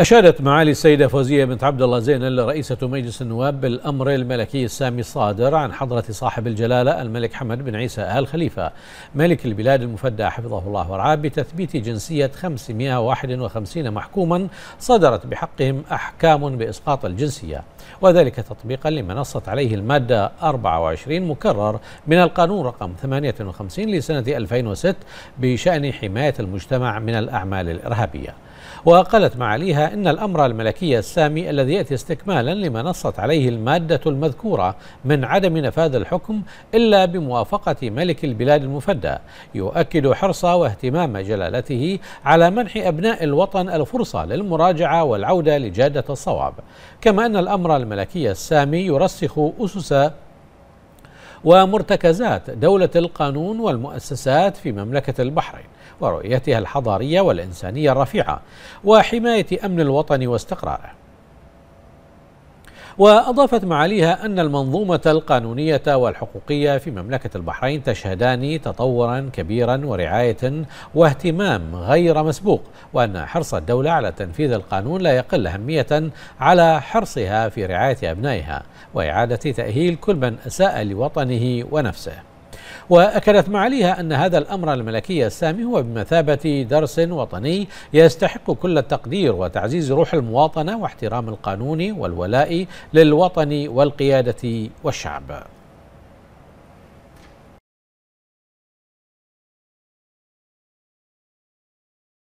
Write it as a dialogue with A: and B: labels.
A: أشادت معالي السيدة فوزية بنت عبد الله زينل رئيسة مجلس النواب بالأمر الملكي السامي الصادر عن حضرة صاحب الجلالة الملك حمد بن عيسى آل خليفة ملك البلاد المفدى حفظه الله ورعاه بتثبيت جنسية 551 محكوما صدرت بحقهم أحكام بإسقاط الجنسية وذلك تطبيقا لما نصت عليه المادة 24 مكرر من القانون رقم 58 لسنة 2006 بشأن حماية المجتمع من الأعمال الإرهابية وقالت معاليها إن الأمر الملكي السامي الذي يأتي استكمالا لما نصت عليه المادة المذكورة من عدم نفاذ الحكم إلا بموافقة ملك البلاد المفدى يؤكد حرص واهتمام جلالته على منح أبناء الوطن الفرصة للمراجعة والعودة لجادة الصواب كما أن الأمر الملكي السامي يرسخ أسس ومرتكزات دولة القانون والمؤسسات في مملكة البحرين ورؤيتها الحضارية والإنسانية الرفيعة وحماية أمن الوطن واستقراره وأضافت معاليها أن المنظومة القانونية والحقوقية في مملكة البحرين تشهدان تطورا كبيرا ورعاية واهتمام غير مسبوق وأن حرص الدولة على تنفيذ القانون لا يقل أهمية على حرصها في رعاية أبنائها وإعادة تأهيل كل من أساء لوطنه ونفسه وأكدت معاليها أن هذا الأمر الملكي السامي هو بمثابة درس وطني يستحق كل التقدير وتعزيز روح المواطنة واحترام القانون والولاء للوطن والقيادة والشعب